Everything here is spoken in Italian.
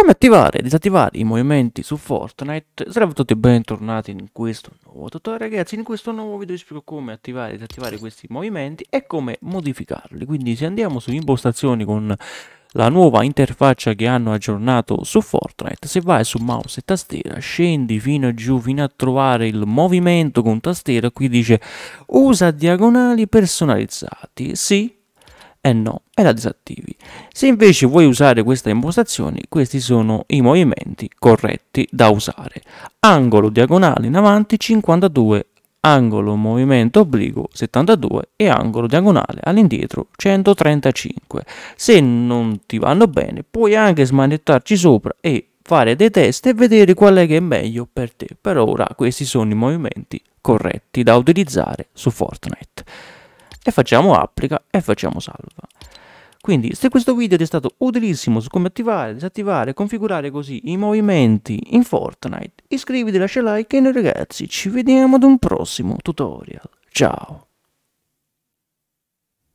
come attivare e disattivare i movimenti su Fortnite Salve a tutti e bentornati in questo nuovo tutorial ragazzi In questo nuovo video vi spiego come attivare e disattivare questi movimenti e come modificarli Quindi se andiamo su impostazioni con la nuova interfaccia che hanno aggiornato su Fortnite Se vai su mouse e tastiera scendi fino a giù fino a trovare il movimento con tastiera Qui dice usa diagonali personalizzati Sì e no e la disattivi. Se invece vuoi usare questa impostazione, questi sono i movimenti corretti da usare. Angolo diagonale in avanti 52, angolo movimento obliquo 72 e angolo diagonale all'indietro 135. Se non ti vanno bene, puoi anche smanettarci sopra e fare dei test e vedere qual è che è meglio per te. Per ora questi sono i movimenti corretti da utilizzare su Fortnite e facciamo applica e facciamo salva. Quindi se questo video ti è stato utilissimo su come attivare, disattivare e configurare così i movimenti in Fortnite, iscriviti, lascia like e noi ragazzi ci vediamo ad un prossimo tutorial. Ciao!